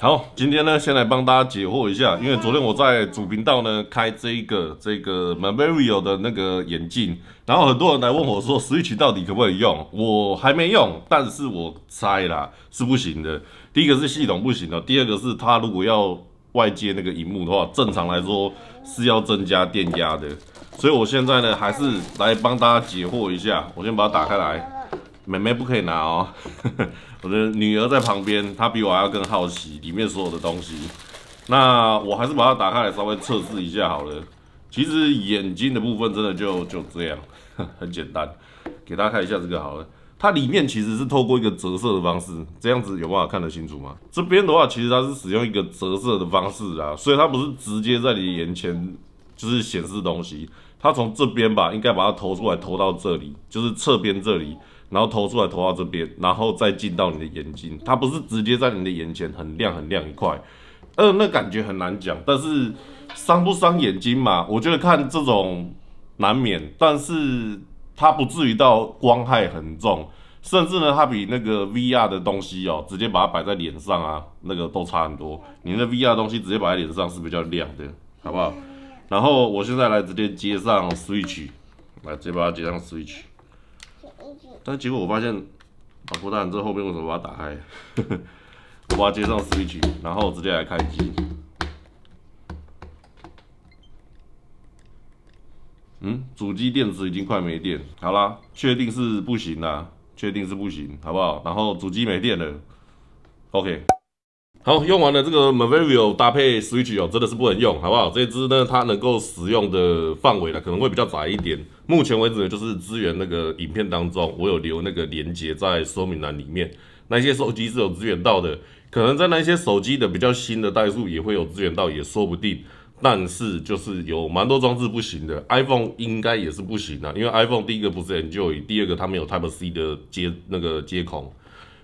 好，今天呢，先来帮大家解惑一下，因为昨天我在主频道呢开这一个这个 Mavicio 的那个眼镜，然后很多人来问我说，Switch 到底可不可以用？我还没用，但是我猜啦是不行的。第一个是系统不行的，第二个是它如果要外接那个屏幕的话，正常来说是要增加电压的。所以我现在呢，还是来帮大家解惑一下，我先把它打开来。妹妹不可以拿哦，我的女儿在旁边，她比我还要更好奇里面所有的东西。那我还是把它打开来稍微测试一下好了。其实眼睛的部分真的就就这样，很简单。给大家看一下这个好了，它里面其实是透过一个折射的方式，这样子有办法看得清楚吗？这边的话，其实它是使用一个折射的方式啦，所以它不是直接在你眼前就是显示东西，它从这边吧，应该把它投出来，投到这里，就是侧边这里。然后投出来投到这边，然后再进到你的眼睛，它不是直接在你的眼前很亮很亮一块，嗯，那感觉很难讲，但是伤不伤眼睛嘛？我觉得看这种难免，但是它不至于到光害很重，甚至呢，它比那个 V R 的东西哦，直接把它摆在脸上啊，那个都差很多。你的 V R 东西直接摆在脸上是比较亮的，好不好？然后我现在来直接接上 Switch，来直接把它接上 Switch。但结果我发现，老婆大人，这后面为什么把它打开？我把它接上 Switch，然后直接来开机。嗯，主机电池已经快没电。好啦，确定是不行啦，确定是不行，好不好？然后主机没电了。OK。好，用完了这个 Mavic p o 搭配 Switch 哦，真的是不能用，好不好？这支呢，它能够使用的范围呢，可能会比较窄一点。目前为止，就是支援那个影片当中，我有留那个连接在说明栏里面。那些手机是有支援到的，可能在那些手机的比较新的代数也会有支援到，也说不定。但是就是有蛮多装置不行的，iPhone 应该也是不行的，因为 iPhone 第一个不支援旧，第二个它没有 Type C 的接那个接口，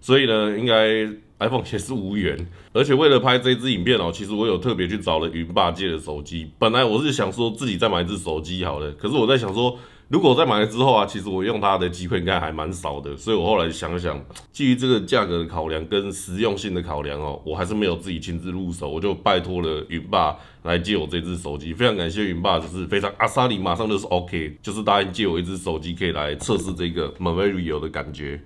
所以呢，应该。iPhone 也是无缘，而且为了拍这支影片哦，其实我有特别去找了云爸借的手机。本来我是想说自己再买一支手机好了，可是我在想说，如果再买了之后啊，其实我用它的机会应该还蛮少的，所以我后来想了想，基于这个价格的考量跟实用性的考量哦，我还是没有自己亲自入手，我就拜托了云爸来借我这支手机。非常感谢云爸，就是非常阿萨里，马上就是 OK，就是答应借我一支手机，可以来测试这个 m a t e r i a 的感觉。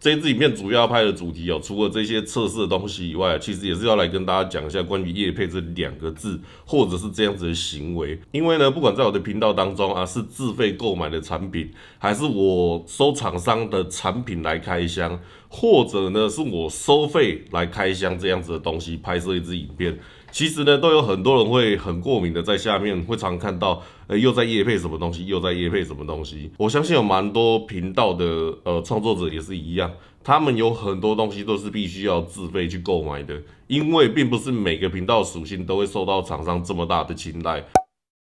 这支影片主要拍的主题哦，除了这些测试的东西以外，其实也是要来跟大家讲一下关于叶配这两个字，或者是这样子的行为。因为呢，不管在我的频道当中啊，是自费购买的产品，还是我收厂商的产品来开箱，或者呢是我收费来开箱这样子的东西，拍摄一支影片。其实呢，都有很多人会很过敏的，在下面会常看到，呃，又在夜配什么东西，又在夜配什么东西。我相信有蛮多频道的呃创作者也是一样，他们有很多东西都是必须要自费去购买的，因为并不是每个频道属性都会受到厂商这么大的青睐。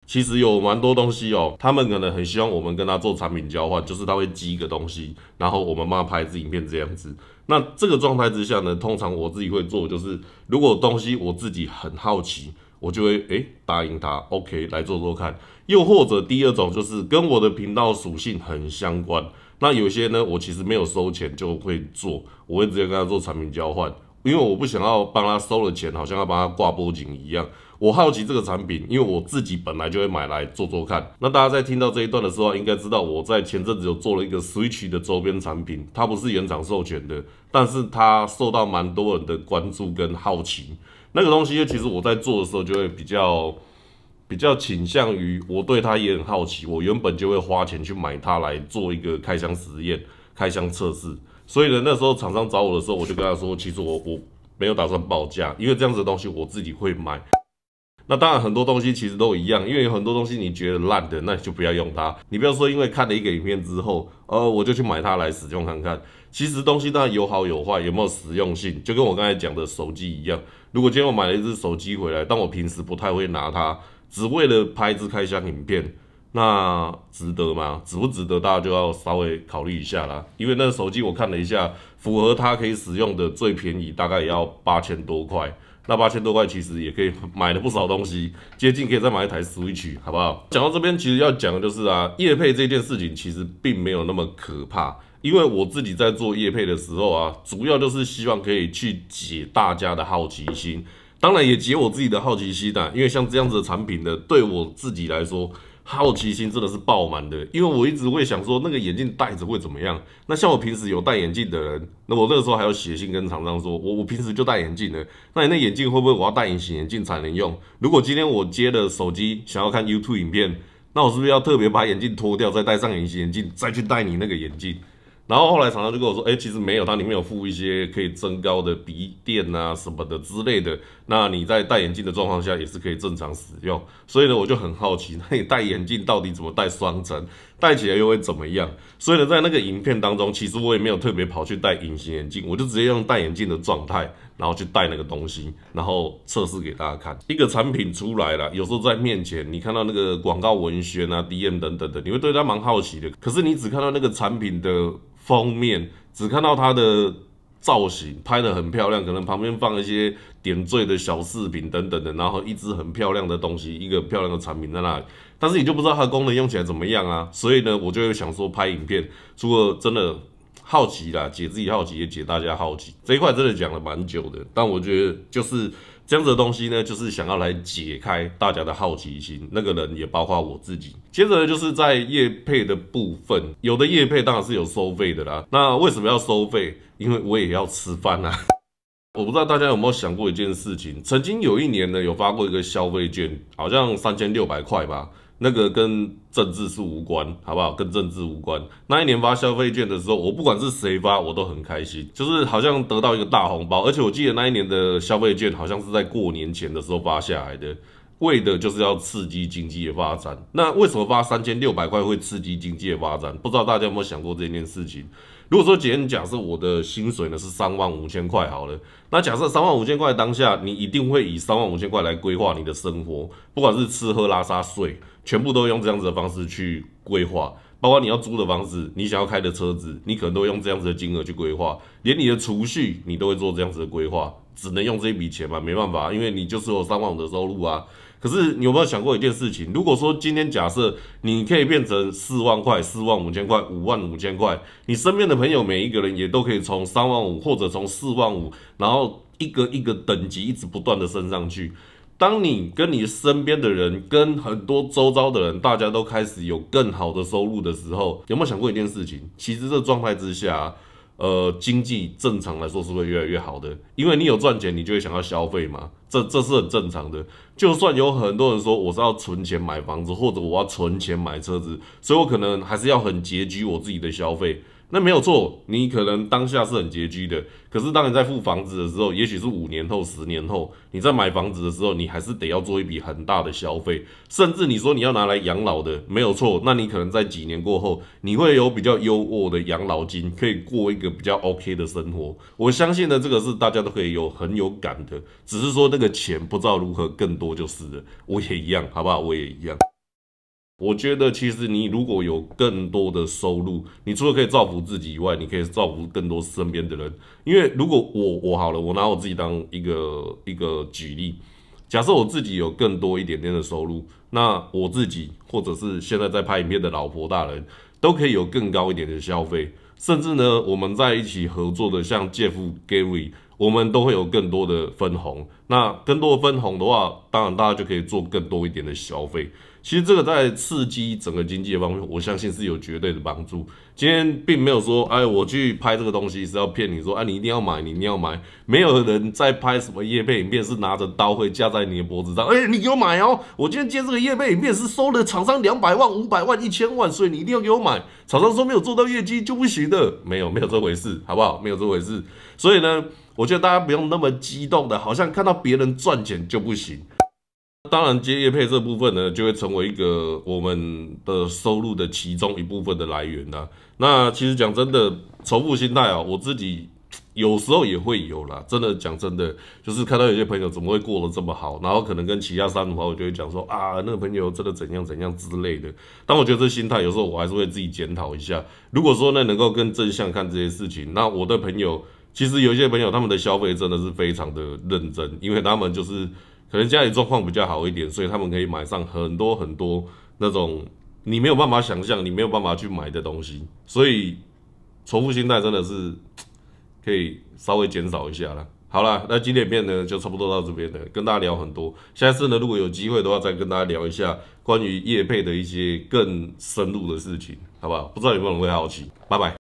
其实有蛮多东西哦，他们可能很希望我们跟他做产品交换，就是他会寄一个东西，然后我们他拍一支影片这样子。那这个状态之下呢，通常我自己会做，就是如果东西我自己很好奇，我就会哎答应他，OK 来做做看。又或者第二种就是跟我的频道属性很相关，那有些呢我其实没有收钱就会做，我会直接跟他做产品交换，因为我不想要帮他收了钱，好像要帮他挂波颈一样。我好奇这个产品，因为我自己本来就会买来做做看。那大家在听到这一段的时候，应该知道我在前阵子有做了一个 Switch 的周边产品，它不是原厂授权的，但是它受到蛮多人的关注跟好奇。那个东西其实我在做的时候就会比较比较倾向于，我对它也很好奇，我原本就会花钱去买它来做一个开箱实验、开箱测试。所以呢，那时候厂商找我的时候，我就跟他说，其实我我没有打算报价，因为这样子的东西我自己会买。那当然，很多东西其实都一样，因为有很多东西你觉得烂的，那你就不要用它。你不要说因为看了一个影片之后，呃，我就去买它来使用看看。其实东西当然有好有坏，有没有实用性，就跟我刚才讲的手机一样。如果今天我买了一只手机回来，但我平时不太会拿它，只为了拍一支开箱影片，那值得吗？值不值得？大家就要稍微考虑一下啦。因为那个手机我看了一下，符合它可以使用的最便宜大概也要八千多块。那八千多块其实也可以买了不少东西，接近可以再买一台 Switch，好不好？讲到这边，其实要讲的就是啊，叶配这件事情其实并没有那么可怕，因为我自己在做叶配的时候啊，主要就是希望可以去解大家的好奇心。当然也解我自己的好奇心的，因为像这样子的产品呢，对我自己来说，好奇心真的是爆满的。因为我一直会想说，那个眼镜戴着会怎么样？那像我平时有戴眼镜的人，那我那个时候还要写信跟厂商说，我我平时就戴眼镜的，那你那眼镜会不会我要戴隐形眼镜才能用？如果今天我接了手机想要看 YouTube 影片，那我是不是要特别把眼镜脱掉，再戴上隐形眼镜，再去戴你那个眼镜？然后后来厂商就跟我说：“哎，其实没有，它里面有附一些可以增高的鼻垫啊什么的之类的。那你在戴眼镜的状况下也是可以正常使用。所以呢，我就很好奇，那你戴眼镜到底怎么戴双层？”戴起来又会怎么样？所以呢，在那个影片当中，其实我也没有特别跑去戴隐形眼镜，我就直接用戴眼镜的状态，然后去戴那个东西，然后测试给大家看。一个产品出来了，有时候在面前你看到那个广告文宣啊、DM 等等的，你会对它蛮好奇的。可是你只看到那个产品的封面，只看到它的。造型拍得很漂亮，可能旁边放一些点缀的小饰品等等的，然后一只很漂亮的东西，一个漂亮的产品在那里，但是你就不知道它功能用起来怎么样啊。所以呢，我就会想说拍影片，如果真的好奇啦，解自己好奇也解大家好奇，这一块真的讲了蛮久的，但我觉得就是。这样子的东西呢，就是想要来解开大家的好奇心。那个人也包括我自己。接着呢，就是在叶配的部分，有的叶配当然是有收费的啦。那为什么要收费？因为我也要吃饭啊。我不知道大家有没有想过一件事情，曾经有一年呢，有发过一个消费券，好像三千六百块吧。那个跟政治是无关，好不好？跟政治无关。那一年发消费券的时候，我不管是谁发，我都很开心，就是好像得到一个大红包。而且我记得那一年的消费券好像是在过年前的时候发下来的。为的就是要刺激经济的发展。那为什么发三千六百块会刺激经济的发展？不知道大家有没有想过这件事情？如果说，假设我的薪水呢是三万五千块，好了，那假设三万五千块当下，你一定会以三万五千块来规划你的生活，不管是吃喝拉撒睡，全部都用这样子的方式去规划，包括你要租的房子，你想要开的车子，你可能都用这样子的金额去规划，连你的储蓄你都会做这样子的规划，只能用这一笔钱嘛，没办法，因为你就是有三万五的收入啊。可是，你有没有想过一件事情？如果说今天假设你可以变成四万块、四万五千块、五万五千块，你身边的朋友每一个人也都可以从三万五或者从四万五，然后一个一个等级一直不断的升上去。当你跟你身边的人、跟很多周遭的人，大家都开始有更好的收入的时候，有没有想过一件事情？其实这状态之下。呃，经济正常来说是会越来越好的，因为你有赚钱，你就会想要消费嘛，这这是很正常的。就算有很多人说我是要存钱买房子，或者我要存钱买车子，所以我可能还是要很拮据我自己的消费。那没有错，你可能当下是很拮据的，可是当你在付房子的时候，也许是五年后、十年后，你在买房子的时候，你还是得要做一笔很大的消费，甚至你说你要拿来养老的，没有错，那你可能在几年过后，你会有比较优渥的养老金，可以过一个比较 OK 的生活。我相信呢，这个是大家都可以有很有感的，只是说那个钱不知道如何更多就是了。我也一样，好不好？我也一样。我觉得其实你如果有更多的收入，你除了可以造福自己以外，你可以造福更多身边的人。因为如果我我好了，我拿我自己当一个 一个举例，假设我自己有更多一点点的收入，那我自己或者是现在在拍影片的老婆大人，都可以有更高一点的消费。甚至呢，我们在一起合作的像 Jeff Gary，我们都会有更多的分红。那更多的分红的话，当然大家就可以做更多一点的消费。其实这个在刺激整个经济方面，我相信是有绝对的帮助。今天并没有说，哎，我去拍这个东西是要骗你说，哎，你一定要买，你一定要买。没有人在拍什么叶配影片，是拿着刀会架在你的脖子上，哎，你给我买哦！我今天接这个叶配影片是收了厂商两百万、五百万、一千万，所以你一定要给我买。厂商说没有做到业绩就不行的，没有没有这回事，好不好？没有这回事。所以呢，我觉得大家不用那么激动的，好像看到别人赚钱就不行。当然，接业配这部分呢，就会成为一个我们的收入的其中一部分的来源啦。那其实讲真的，仇富心态啊，我自己有时候也会有啦。真的讲真的，就是看到有些朋友怎么会过得这么好，然后可能跟其他三五话，我就会讲说啊，那个朋友真的怎样怎样之类的。但我觉得这心态有时候我还是会自己检讨一下。如果说呢，能够更正向看这些事情，那我的朋友其实有些朋友他们的消费真的是非常的认真，因为他们就是。可能家里状况比较好一点，所以他们可以买上很多很多那种你没有办法想象、你没有办法去买的东西。所以重复心态真的是可以稍微减少一下了。好了，那今天片呢就差不多到这边了，跟大家聊很多。下次呢，如果有机会的话，再跟大家聊一下关于叶配的一些更深入的事情，好不好？不知道有没有人会好奇。拜拜。